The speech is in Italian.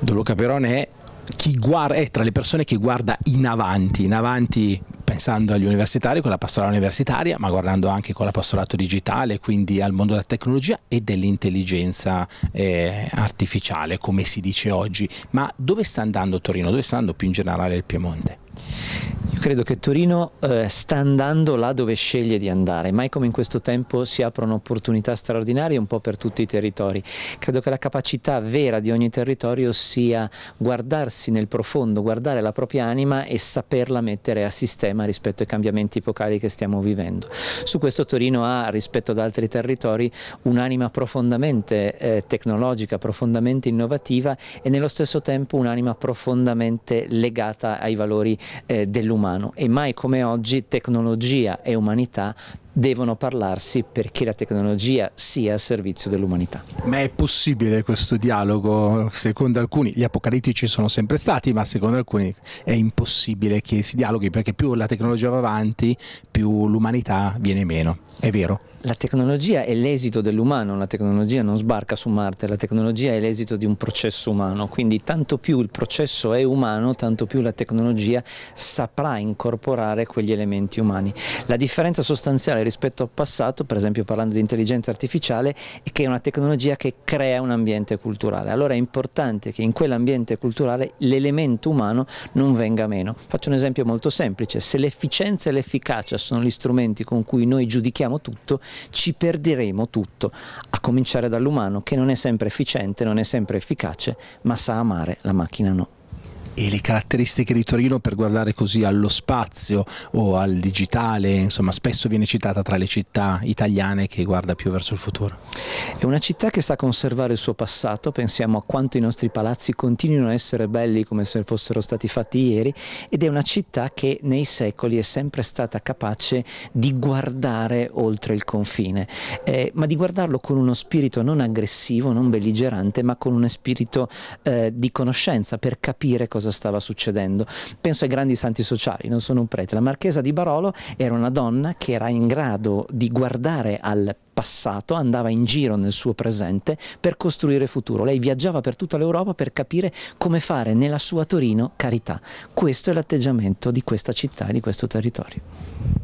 Doluca Perone è, guarda, è tra le persone che guarda in avanti, in avanti pensando agli universitari con la pastorale universitaria, ma guardando anche con l'appostolato digitale, quindi al mondo della tecnologia e dell'intelligenza eh, artificiale, come si dice oggi. Ma dove sta andando Torino? Dove sta andando più in generale il Piemonte? Credo che Torino eh, sta andando là dove sceglie di andare, mai come in questo tempo si aprono opportunità straordinarie un po' per tutti i territori. Credo che la capacità vera di ogni territorio sia guardarsi nel profondo, guardare la propria anima e saperla mettere a sistema rispetto ai cambiamenti epocali che stiamo vivendo. Su questo Torino ha, rispetto ad altri territori, un'anima profondamente eh, tecnologica, profondamente innovativa e nello stesso tempo un'anima profondamente legata ai valori eh, dell'umano umano e mai come oggi tecnologia e umanità devono parlarsi perché la tecnologia sia a servizio dell'umanità. Ma è possibile questo dialogo? Secondo alcuni, gli apocalittici sono sempre stati, ma secondo alcuni è impossibile che si dialoghi perché più la tecnologia va avanti, più l'umanità viene meno. È vero? La tecnologia è l'esito dell'umano, la tecnologia non sbarca su Marte, la tecnologia è l'esito di un processo umano, quindi tanto più il processo è umano, tanto più la tecnologia saprà incorporare quegli elementi umani. La differenza sostanziale rispetto al passato, per esempio parlando di intelligenza artificiale, che è una tecnologia che crea un ambiente culturale. Allora è importante che in quell'ambiente culturale l'elemento umano non venga meno. Faccio un esempio molto semplice, se l'efficienza e l'efficacia sono gli strumenti con cui noi giudichiamo tutto, ci perderemo tutto, a cominciare dall'umano che non è sempre efficiente, non è sempre efficace, ma sa amare, la macchina no e le caratteristiche di Torino per guardare così allo spazio o al digitale, insomma spesso viene citata tra le città italiane che guarda più verso il futuro. È una città che sta a conservare il suo passato, pensiamo a quanto i nostri palazzi continuino a essere belli come se fossero stati fatti ieri ed è una città che nei secoli è sempre stata capace di guardare oltre il confine, eh, ma di guardarlo con uno spirito non aggressivo, non belligerante, ma con uno spirito eh, di conoscenza per capire cosa cosa stava succedendo. Penso ai grandi santi sociali, non sono un prete. La Marchesa di Barolo era una donna che era in grado di guardare al passato, andava in giro nel suo presente per costruire futuro. Lei viaggiava per tutta l'Europa per capire come fare nella sua Torino carità. Questo è l'atteggiamento di questa città e di questo territorio.